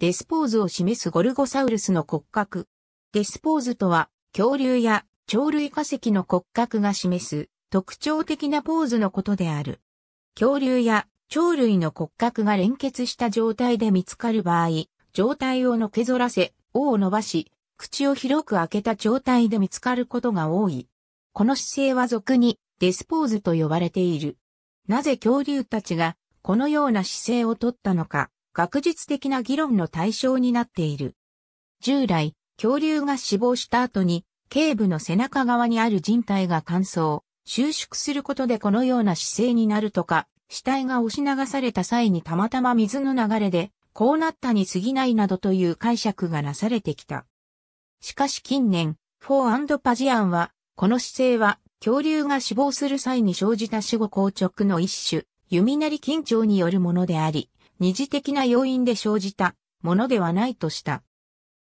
デスポーズを示すゴルゴサウルスの骨格。デスポーズとは、恐竜や鳥類化石の骨格が示す特徴的なポーズのことである。恐竜や鳥類の骨格が連結した状態で見つかる場合、状態をのけぞらせ、尾を伸ばし、口を広く開けた状態で見つかることが多い。この姿勢は俗にデスポーズと呼ばれている。なぜ恐竜たちがこのような姿勢をとったのか、学術的な議論の対象になっている。従来、恐竜が死亡した後に、頸部の背中側にある人体が乾燥、収縮することでこのような姿勢になるとか、死体が押し流された際にたまたま水の流れで、こうなったに過ぎないなどという解釈がなされてきた。しかし近年、フォーパジアンは、この姿勢は、恐竜が死亡する際に生じた死後硬直の一種、弓なり緊張によるものであり、二次的な要因で生じたものではないとした。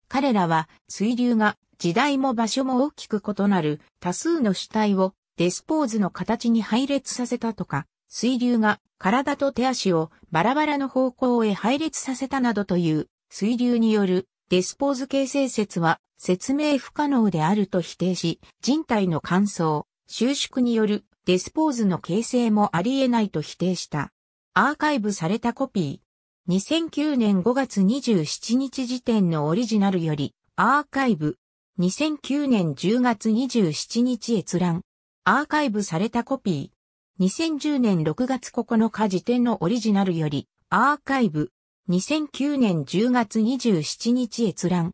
彼らは水流が時代も場所も大きく異なる多数の主体をデスポーズの形に配列させたとか、水流が体と手足をバラバラの方向へ配列させたなどという水流によるデスポーズ形成説は説明不可能であると否定し、人体の乾燥、収縮によるデスポーズの形成もあり得ないと否定した。アーカイブされたコピー。2009年5月27日時点のオリジナルより、アーカイブ。2009年10月27日閲覧。アーカイブされたコピー。2010年6月9日時点のオリジナルより、アーカイブ。2009年10月27日閲覧。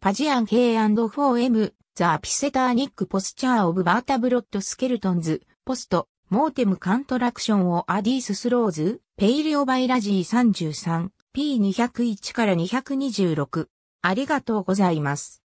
パジアンヘイ・フォー・エム・ザ・ピセターニック・ポスチャー・オブ・バータ・ブロッド・スケルトンズ、ポスト。モーテムカントラクションをアディススローズ、ペイリオバイラジー 33P201 から226。ありがとうございます。